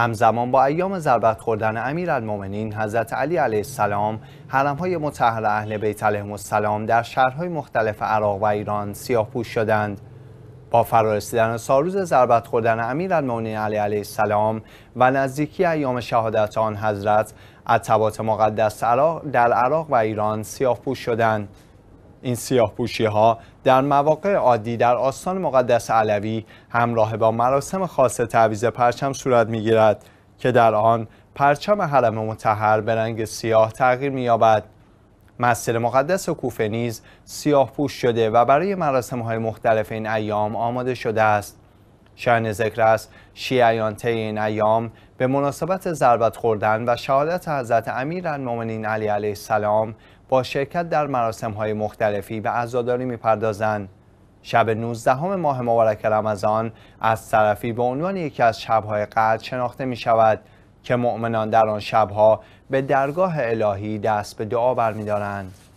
همزمان با ایام ضربت خوردن امیرالمومنین حضرت علی علیه السلام حرمهای مطهر اهل بیت علیهم السلام در شهرهای مختلف عراق و ایران سیاهپوش شدند با فرارسیدن ساروز ضربت خوردن امیرالمومنین علی علیه السلام و نزدیکی ایام شهادت آن حضرت عتبات مقدس عراق در عراق و ایران سیاهپوش شدند این سیاه پوشی ها در مواقع عادی در آستان مقدس علوی همراه با مراسم خاص تعویز پرچم صورت می گیرد که در آن پرچم حرم متحر به رنگ سیاه تغییر می یابد. مسجد مقدس و کوفه نیز سیاه پوش شده و برای مراسم های مختلف این ایام آماده شده است. شعن ذکر است شیعیان طی این ایام به مناسبت ضربت خوردن و شهادت حضرت امیرالمؤمنین علی علیه السلام با شرکت در مراسم های مختلفی به عزاداری میپردازند شب 19 همه ماه مبارک رمضان از طرفی به عنوان یکی از شبهای قدر شناخته می شود که مؤمنان در آن شبها به درگاه الهی دست به دعا برمیدارند.